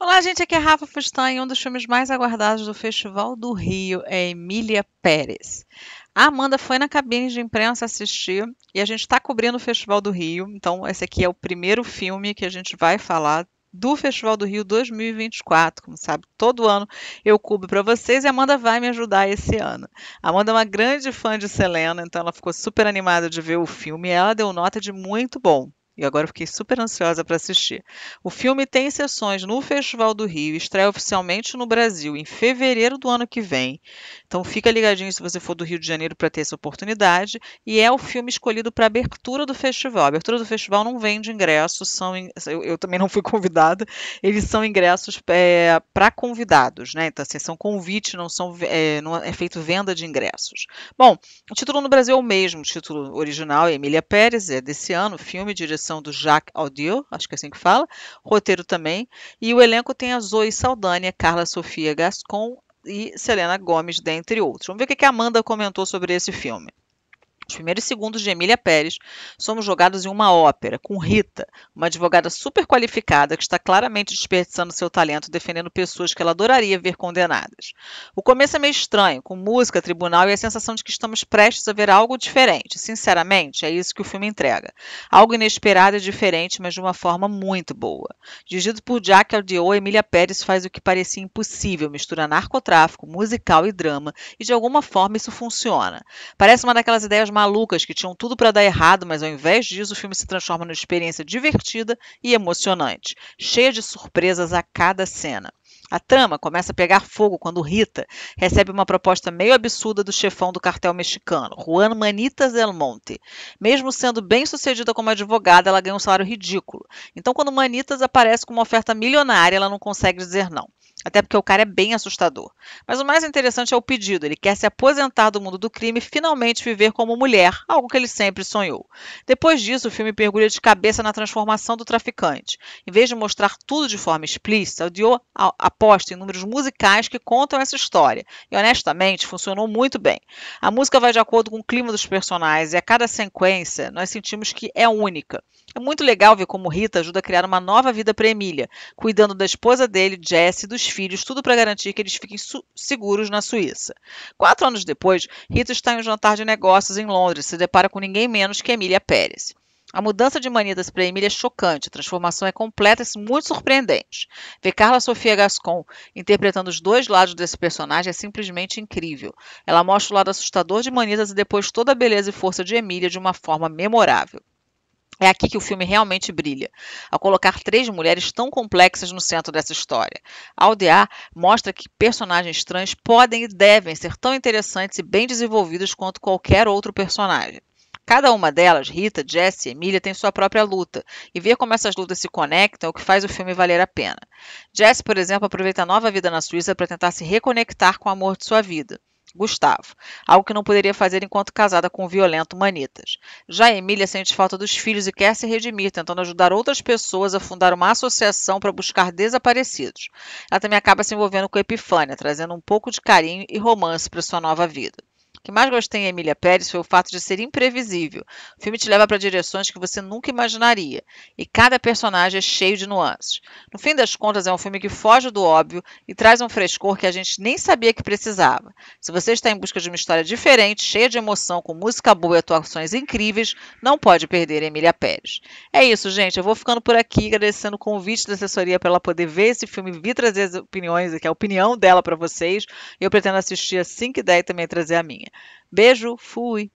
Olá, gente. Aqui é Rafa Fustan um dos filmes mais aguardados do Festival do Rio é Emília Pérez. A Amanda foi na cabine de imprensa assistir e a gente está cobrindo o Festival do Rio. Então, esse aqui é o primeiro filme que a gente vai falar do Festival do Rio 2024. Como sabe, todo ano eu cubro para vocês e a Amanda vai me ajudar esse ano. A Amanda é uma grande fã de Selena, então ela ficou super animada de ver o filme e ela deu nota de muito bom e agora fiquei super ansiosa para assistir. O filme tem sessões no Festival do Rio, estreia oficialmente no Brasil em fevereiro do ano que vem. Então fica ligadinho se você for do Rio de Janeiro para ter essa oportunidade. E é o filme escolhido para abertura do festival. A abertura do festival não vende ingressos, são in... eu, eu, também não fui convidada. Eles são ingressos é, para convidados, né? Então assim, são convite, não são é, não é feito venda de ingressos. Bom, o título no Brasil é o mesmo, o título original é Emília Pérez, é desse ano, filme direção direção do Jacques audio acho que é assim que fala, roteiro também, e o elenco tem a Zoe Saldanha, Carla Sofia Gascon e Selena Gomes, dentre outros. Vamos ver o que a Amanda comentou sobre esse filme. Os primeiros segundos de Emília Pérez somos jogados em uma ópera, com Rita, uma advogada super qualificada que está claramente desperdiçando seu talento defendendo pessoas que ela adoraria ver condenadas. O começo é meio estranho, com música, tribunal e a sensação de que estamos prestes a ver algo diferente. Sinceramente, é isso que o filme entrega. Algo inesperado e diferente, mas de uma forma muito boa. Dirigido por Jack Audio, Emília Pérez faz o que parecia impossível, mistura narcotráfico, musical e drama, e de alguma forma isso funciona. Parece uma daquelas ideias malucas que tinham tudo para dar errado, mas ao invés disso, o filme se transforma numa experiência divertida e emocionante, cheia de surpresas a cada cena. A trama começa a pegar fogo quando Rita recebe uma proposta meio absurda do chefão do cartel mexicano, Juan Manitas del Monte. Mesmo sendo bem sucedida como advogada, ela ganha um salário ridículo. Então, quando Manitas aparece com uma oferta milionária, ela não consegue dizer não. Até porque o cara é bem assustador. Mas o mais interessante é o pedido. Ele quer se aposentar do mundo do crime e finalmente viver como mulher, algo que ele sempre sonhou. Depois disso, o filme mergulha de cabeça na transformação do traficante. Em vez de mostrar tudo de forma explícita, o Dio aposta em números musicais que contam essa história. E honestamente, funcionou muito bem. A música vai de acordo com o clima dos personagens e a cada sequência nós sentimos que é única. É muito legal ver como Rita ajuda a criar uma nova vida para Emília, cuidando da esposa dele, Jesse, dos filhos, tudo para garantir que eles fiquem seguros na Suíça. Quatro anos depois, Rita está em um jantar de negócios em Londres e se depara com ninguém menos que Emília Pérez. A mudança de manidas para Emília é chocante, a transformação é completa e muito surpreendente. Ver Carla Sofia Gascon interpretando os dois lados desse personagem é simplesmente incrível. Ela mostra o lado assustador de manidas e depois toda a beleza e força de Emília de uma forma memorável. É aqui que o filme realmente brilha, ao colocar três mulheres tão complexas no centro dessa história. A aldeia mostra que personagens trans podem e devem ser tão interessantes e bem desenvolvidos quanto qualquer outro personagem. Cada uma delas, Rita, Jessie e Emília, tem sua própria luta, e ver como essas lutas se conectam é o que faz o filme valer a pena. Jessie, por exemplo, aproveita a nova vida na Suíça para tentar se reconectar com o amor de sua vida. Gustavo, algo que não poderia fazer enquanto casada com o violento Manitas. Já Emília sente falta dos filhos e quer se redimir, tentando ajudar outras pessoas a fundar uma associação para buscar desaparecidos. Ela também acaba se envolvendo com Epifânia, trazendo um pouco de carinho e romance para sua nova vida. O que mais gostei em Emília Pérez foi o fato de ser imprevisível. O filme te leva para direções que você nunca imaginaria, e cada personagem é cheio de nuances. No fim das contas, é um filme que foge do óbvio e traz um frescor que a gente nem sabia que precisava. Se você está em busca de uma história diferente, cheia de emoção, com música boa e atuações incríveis, não pode perder Emília Pérez. É isso, gente. Eu vou ficando por aqui, agradecendo o convite da assessoria para ela poder ver esse filme, vir trazer as opiniões, que é a opinião dela para vocês. Eu pretendo assistir assim que der e também trazer a minha. Beijo, fui!